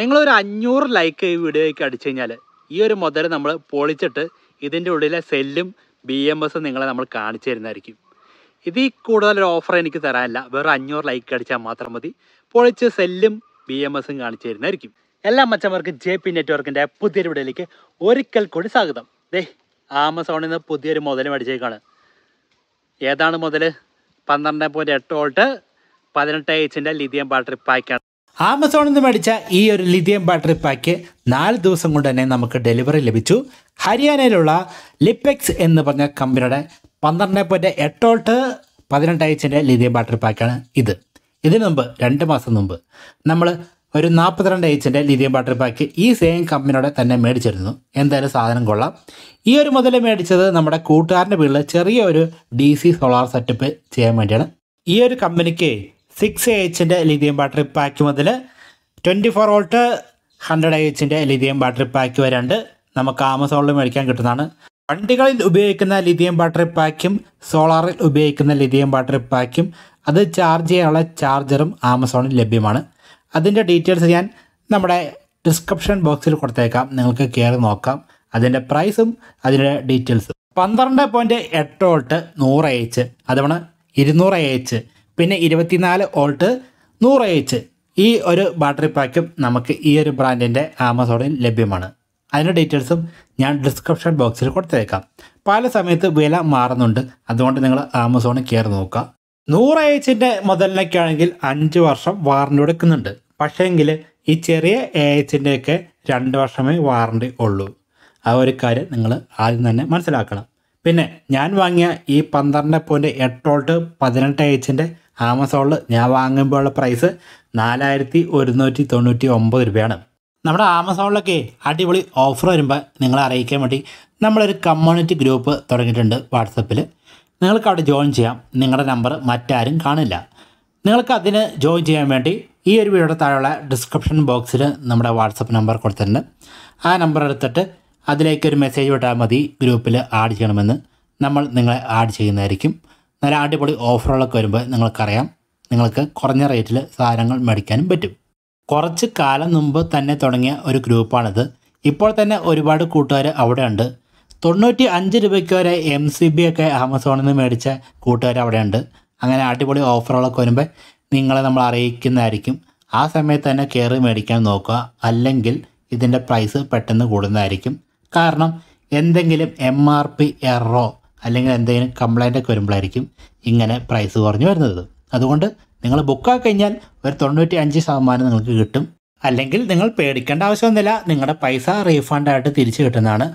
നിങ്ങളൊരു അഞ്ഞൂറ് ലൈക്ക് ഈ വീഡിയോയ്ക്ക് അടിച്ചു കഴിഞ്ഞാൽ ഈ ഒരു മുതൽ നമ്മൾ പൊളിച്ചിട്ട് ഇതിൻ്റെ ഉള്ളിലെ സെല്ലും ബി എം എസും നിങ്ങളെ നമ്മൾ കാണിച്ചു തരുന്നതായിരിക്കും ഇതിൽ കൂടുതൽ ഒരു ഓഫർ എനിക്ക് തരാനില്ല വേറെ അഞ്ഞൂറ് ലൈക്ക് അടിച്ചാൽ മാത്രം മതി പൊളിച്ച് സെല്ലും ബി എം എസും കാണിച്ചു തരുന്നതായിരിക്കും എല്ലാ മച്ചന്മാർക്കും ജെ പി നെറ്റ്വർക്കിൻ്റെ പുതിയൊരു വീഡിയോയിലേക്ക് ഒരിക്കൽ കൂടി സ്വാഗതം ദേ ആമസോണിൽ നിന്ന് പുതിയൊരു മുതൽ മേടിച്ചേക്കാണ് ഏതാണ് മുതൽ പന്ത്രണ്ട് പോയിൻറ്റ് എട്ട് വോൾട്ട് പതിനെട്ട് എച്ചിൻ്റെ ലിഥിയം ബാറ്ററി പാക്കാണ് ആമസോണിൽ നിന്ന് മേടിച്ച ഈ ഒരു ലിഥിയം ബാറ്ററി പാക്ക് നാല് ദിവസം കൊണ്ട് തന്നെ നമുക്ക് ഡെലിവറി ലഭിച്ചു ഹരിയാനയിലുള്ള ലിപ്പെക്സ് എന്ന് പറഞ്ഞ കമ്പനിയുടെ പന്ത്രണ്ട് പോയിൻറ്റ് എട്ടോട്ട് പതിനെട്ട് അയച്ചിൻ്റെ ലിഥിയം ബാറ്ററി പാക്കാണ് ഇത് ഇതിനു മുമ്പ് രണ്ട് മാസം മുമ്പ് നമ്മൾ ഒരു നാൽപ്പത്തിരണ്ട് എച്ചിൻ്റെ ലിഥിയം ബാറ്ററി പാക്ക് ഈ സെയിം കമ്പനിയുടെ തന്നെ മേടിച്ചിരുന്നു എന്തായാലും സാധനം കൊള്ളാം ഈ ഒരു മുതൽ മേടിച്ചത് നമ്മുടെ കൂട്ടുകാരൻ്റെ വീട്ടിൽ ചെറിയ ഒരു ഡി സി സോളാർ സെറ്റപ്പ് ചെയ്യാൻ വേണ്ടിയാണ് ഈ ഒരു കമ്പനിക്ക് സിക്സ് എ എച്ചിൻ്റെ ലിഥിയം ബാറ്ററി പാക്ക് മുതൽ twenty four volt hundred A എച്ചിൻ്റെ ലിഥിയം ബാറ്ററി പാക്ക് വരെയുണ്ട് നമുക്ക് ആമസോണിൽ മേടിക്കാൻ കിട്ടുന്നതാണ് വണ്ടികളിൽ ഉപയോഗിക്കുന്ന ലിഥിയം ബാറ്ററി പാക്കും സോളാറിൽ ഉപയോഗിക്കുന്ന ലിഥിയം ബാറ്ററി പാക്കും അത് ചാർജ് ചെയ്യാനുള്ള ചാർജറും ആമസോണിൽ ലഭ്യമാണ് അതിൻ്റെ ഡീറ്റെയിൽസ് ഞാൻ നമ്മുടെ ഡിസ്ക്രിപ്ഷൻ ബോക്സിൽ കൊടുത്തേക്കാം നിങ്ങൾക്ക് കയറി നോക്കാം അതിൻ്റെ പ്രൈസും അതിൻ്റെ ഡീറ്റെയിൽസും പന്ത്രണ്ട് പോയിൻറ്റ് എട്ട് വോൾട്ട് നൂറ് എച്ച് അതുപോലെ ഇരുന്നൂറ് എച്ച് പിന്നെ ഇരുപത്തിനാല് ഓൾട്ട് നൂറ് എച്ച് ഈ ഒരു ബാറ്ററി പാക്കും നമുക്ക് ഈ ഒരു ബ്രാൻഡിൻ്റെ ആമസോണിൽ ലഭ്യമാണ് അതിൻ്റെ ഡീറ്റെയിൽസും ഞാൻ ഡിസ്ക്രിപ്ഷൻ ബോക്സിൽ കൊടുത്തേക്കാം പല സമയത്ത് വില മാറുന്നുണ്ട് അതുകൊണ്ട് നിങ്ങൾ ആമസോണിൽ കയറി നോക്കുക നൂറ് എച്ചിൻ്റെ മുതലിനൊക്കെയാണെങ്കിൽ അഞ്ച് വർഷം വാറണ്ടി കൊടുക്കുന്നുണ്ട് പക്ഷേങ്കിൽ ഈ ചെറിയ എ എച്ചിൻ്റെയൊക്കെ രണ്ട് വർഷമേ വാറണ്ടി ഉള്ളൂ ആ ഒരു കാര്യം നിങ്ങൾ ആദ്യം തന്നെ മനസ്സിലാക്കണം പിന്നെ ഞാൻ വാങ്ങിയ ഈ പന്ത്രണ്ട് പോയിൻറ്റ് എട്ട് പതിനെട്ട് എച്ചിൻ്റെ ആമസോണിൽ ഞാൻ വാങ്ങുമ്പോഴുള്ള പ്രൈസ് നാലായിരത്തി ഒരുന്നൂറ്റി തൊണ്ണൂറ്റി ഒമ്പത് രൂപയാണ് നമ്മുടെ ആമസോണിലൊക്കെ അടിപൊളി ഓഫർ വരുമ്പോൾ നിങ്ങളെ അറിയിക്കാൻ വേണ്ടി നമ്മളൊരു കമ്മ്യൂണിറ്റി ഗ്രൂപ്പ് തുടങ്ങിയിട്ടുണ്ട് വാട്സപ്പിൽ നിങ്ങൾക്ക് അവിടെ ജോയിൻ ചെയ്യാം നിങ്ങളുടെ നമ്പർ മറ്റാരും കാണില്ല നിങ്ങൾക്ക് അതിന് ജോയിൻ ചെയ്യാൻ വേണ്ടി ഈ ഒരു വീഡിയോയുടെ താഴെയുള്ള ഡിസ്ക്രിപ്ഷൻ ബോക്സിൽ നമ്മുടെ വാട്സപ്പ് നമ്പർ കൊടുത്തിട്ടുണ്ട് ആ നമ്പർ എടുത്തിട്ട് അതിലേക്ക് ഒരു മെസ്സേജ് വിട്ടാൽ മതി ഗ്രൂപ്പിൽ ആഡ് ചെയ്യണമെന്ന് നമ്മൾ നിങ്ങളെ ആഡ് ചെയ്യുന്നതായിരിക്കും നല്ല അടിപൊളി ഓഫറുകളൊക്കെ വരുമ്പോൾ നിങ്ങൾക്കറിയാം നിങ്ങൾക്ക് കുറഞ്ഞ റേറ്റിൽ സാധനങ്ങൾ മേടിക്കാനും പറ്റും കുറച്ച് കാലം മുമ്പ് തന്നെ തുടങ്ങിയ ഒരു ഗ്രൂപ്പാണിത് ഇപ്പോൾ തന്നെ ഒരുപാട് കൂട്ടുകാർ അവിടെയുണ്ട് തൊണ്ണൂറ്റി അഞ്ച് രൂപയ്ക്ക് വരെ എം സി ബി ഒക്കെ ആമസോണിൽ നിന്ന് മേടിച്ച കൂട്ടുകാർ അവിടെയുണ്ട് അങ്ങനെ അടിപൊളി ഓഫറുകളൊക്കെ വരുമ്പോൾ നിങ്ങളെ നമ്മൾ അറിയിക്കുന്നതായിരിക്കും ആ സമയത്ത് തന്നെ കയറി മേടിക്കാൻ നോക്കുക അല്ലെങ്കിൽ ഇതിൻ്റെ പ്രൈസ് പെട്ടെന്ന് കൂടുന്നതായിരിക്കും കാരണം എന്തെങ്കിലും എം ആർ പി എറോ അല്ലെങ്കിൽ എന്തെങ്കിലും കംപ്ലൈൻ്റ് ഒക്കെ വരുമ്പോഴായിരിക്കും ഇങ്ങനെ പ്രൈസ് കുറഞ്ഞു വരുന്നത് അതുകൊണ്ട് നിങ്ങൾ ബുക്കാക്കി കഴിഞ്ഞാൽ ഒരു തൊണ്ണൂറ്റി അഞ്ച് ശതമാനം നിങ്ങൾക്ക് കിട്ടും അല്ലെങ്കിൽ നിങ്ങൾ പേടിക്കേണ്ട ആവശ്യമൊന്നുമില്ല നിങ്ങളുടെ പൈസ റീഫണ്ടായിട്ട് തിരിച്ചു കിട്ടുന്നതാണ്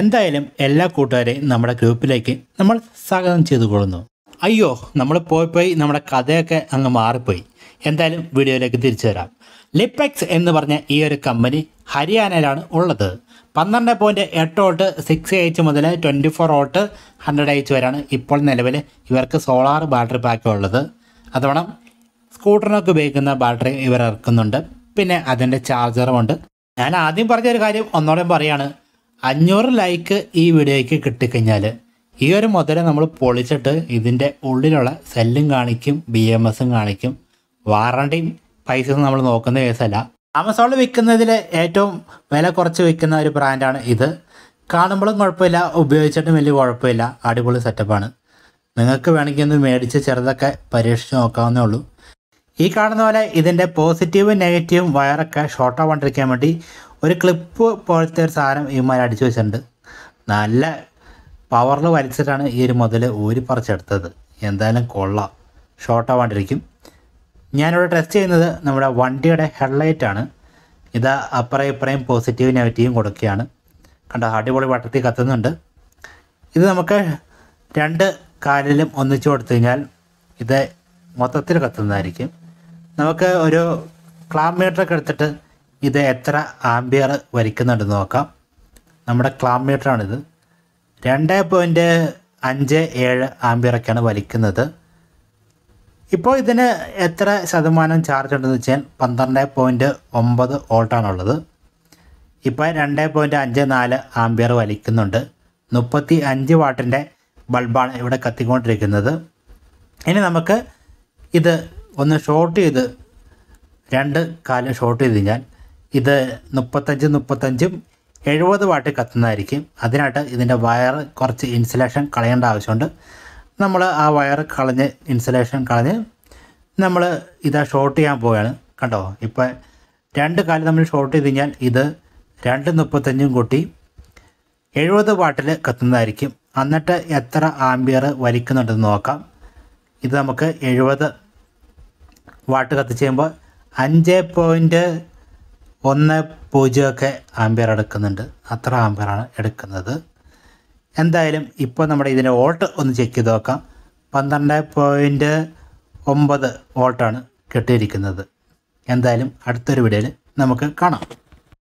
എന്തായാലും എല്ലാ കൂട്ടുകാരെയും നമ്മുടെ ഗ്രൂപ്പിലേക്ക് നമ്മൾ സ്വാഗതം ചെയ്തു കൊള്ളുന്നു അയ്യോ നമ്മൾ പോയി പോയി നമ്മുടെ കഥയൊക്കെ അങ്ങ് മാറിപ്പോയി എന്തായാലും വീഡിയോയിലേക്ക് തിരിച്ചു തരാം ലിപ്പെക്സ് എന്ന് പറഞ്ഞ ഈ ഒരു കമ്പനി ഹരിയാനയിലാണ് ഉള്ളത് പന്ത്രണ്ട് പോയിന്റ് എട്ട് വോട്ട് സിക്സ് എച്ച് മുതൽ twenty four volt hundred H വരെയാണ് ഇപ്പോൾ നിലവിൽ ഇവർക്ക് സോളാർ ബാറ്ററി പാക്ക് ഉള്ളത് അതോണം സ്കൂട്ടറിനൊക്കെ ഉപയോഗിക്കുന്ന ബാറ്ററി ഇവർ ഇറക്കുന്നുണ്ട് പിന്നെ അതിൻ്റെ ചാർജറുമുണ്ട് ഞാൻ ആദ്യം പറഞ്ഞൊരു കാര്യം ഒന്നോടെ പറയാണ് അഞ്ഞൂറ് ലൈക്ക് ഈ വീഡിയോയ്ക്ക് കിട്ടിക്കഴിഞ്ഞാൽ ഈ ഒരു മുതലെ നമ്മൾ പൊളിച്ചിട്ട് ഇതിൻ്റെ ഉള്ളിലുള്ള സെല്ലും കാണിക്കും ബി എം എസും കാണിക്കും വാറണ്ടിയും പൈസസ് ഒന്നും നമ്മൾ നോക്കുന്ന കേസല്ല ആമസോണിൽ വിൽക്കുന്നതിൽ ഏറ്റവും വില കുറച്ച് വിൽക്കുന്ന ഒരു ബ്രാൻഡാണ് ഇത് കാണുമ്പോഴും കുഴപ്പമില്ല ഉപയോഗിച്ചിട്ടും വലിയ കുഴപ്പമില്ല അടിപൊളി സെറ്റപ്പാണ് നിങ്ങൾക്ക് വേണമെങ്കിൽ ഒന്ന് മേടിച്ച് ചെറുതൊക്കെ പരീക്ഷിച്ച് നോക്കാവുന്നേ ഉള്ളൂ ഈ കാണുന്ന പോലെ ഇതിൻ്റെ പോസിറ്റീവും നെഗറ്റീവും വയറൊക്കെ ഷോർട്ട് ആവാണ്ടിരിക്കാൻ വേണ്ടി ഒരു ക്ലിപ്പ് പോലത്തെ ഒരു സാധനം ഇവന്മാർ അടിച്ചു വെച്ചിട്ടുണ്ട് നല്ല പവറിൽ വലിച്ചിട്ടാണ് ഈ ഒരു മുതൽ ഊരി പറിച്ചെടുത്തത് എന്തായാലും കൊള്ളാം ഷോർട്ട് ആവാണ്ടിരിക്കും ഞാനിവിടെ ടെസ്റ്റ് ചെയ്യുന്നത് നമ്മുടെ വണ്ടിയുടെ ഹെഡ്ലൈറ്റ് ആണ് ഇതാ അപ്പറേ ഇപ്പറേയും പോസിറ്റീവ് നെഗറ്റീവും കൊടുക്കുകയാണ് കണ്ട അടിപൊളി വട്ടത്തിൽ കത്തുന്നുണ്ട് ഇത് നമുക്ക് രണ്ട് കാലിലും ഒന്നിച്ചു കൊടുത്തു കഴിഞ്ഞാൽ ഇത് മൊത്തത്തിൽ കത്തുന്നതായിരിക്കും നമുക്ക് ഒരു ക്ലാമ്മീറ്ററൊക്കെ എടുത്തിട്ട് ഇത് എത്ര ആംബിയർ വരിക്കുന്നുണ്ടെന്ന് നോക്കാം നമ്മുടെ ക്ലാമ്മീറ്ററാണിത് രണ്ട് പോയിൻറ്റ് അഞ്ച് ഏഴ് ആംബിയറൊക്കെയാണ് വലിക്കുന്നത് ഇപ്പോൾ ഇതിന് എത്ര ശതമാനം ചാർജ് ഉണ്ടെന്ന് വെച്ചാൽ പന്ത്രണ്ട് പോയിൻറ്റ് ഒമ്പത് വോൾട്ടാണുള്ളത് ഇപ്പോൾ രണ്ട് പോയിൻറ്റ് അഞ്ച് നാല് ആംബിയർ വലിക്കുന്നുണ്ട് മുപ്പത്തി അഞ്ച് വാട്ടിൻ്റെ ബൾബാണ് ഇവിടെ കത്തിക്കൊണ്ടിരിക്കുന്നത് ഇനി നമുക്ക് ഇത് ഒന്ന് ഷോർട്ട് ചെയ്ത് രണ്ട് കാലം ഷോർട്ട് ചെയ്ത് കഴിഞ്ഞാൽ ഇത് മുപ്പത്തഞ്ച് മുപ്പത്തഞ്ചും എഴുപത് വാട്ട് കത്തുന്നതായിരിക്കും അതിനായിട്ട് ഇതിൻ്റെ വയർ കുറച്ച് ഇൻസുലേഷൻ കളയേണ്ട ആവശ്യമുണ്ട് നമ്മൾ ആ വയർ കളഞ്ഞ് ഇൻസുലേഷൻ കളഞ്ഞ് നമ്മൾ ഇത് ഷോർട്ട് ചെയ്യാൻ പോവുകയാണ് കണ്ടോ ഇപ്പം രണ്ട് കാല് നമ്മൾ ഷോർട്ട് ചെയ്ത് കഴിഞ്ഞാൽ ഇത് രണ്ട് മുപ്പത്തഞ്ചും കൂട്ടി എഴുപത് വാട്ടിൽ കത്തുന്നതായിരിക്കും എന്നിട്ട് എത്ര ആംബിയർ വലിക്കുന്നുണ്ടെന്ന് നോക്കാം ഇത് നമുക്ക് എഴുപത് വാട്ട് കത്തിച്ച് കഴിയുമ്പോൾ അഞ്ച് പോയിൻറ്റ് ഒന്ന് പൂജ്യമൊക്കെ ആംബിയർ എടുക്കുന്നുണ്ട് അത്ര ആംബിയറാണ് എടുക്കുന്നത് എന്തായാലും ഇപ്പോൾ നമ്മുടെ ഇതിൻ്റെ വോൾട്ട് ഒന്ന് ചെക്ക് ചെയ്ത് നോക്കാം പന്ത്രണ്ട് പോയിൻറ്റ് ഒമ്പത് വോൾട്ടാണ് കിട്ടിയിരിക്കുന്നത് എന്തായാലും അടുത്തൊരു വീഡിയോയിൽ നമുക്ക് കാണാം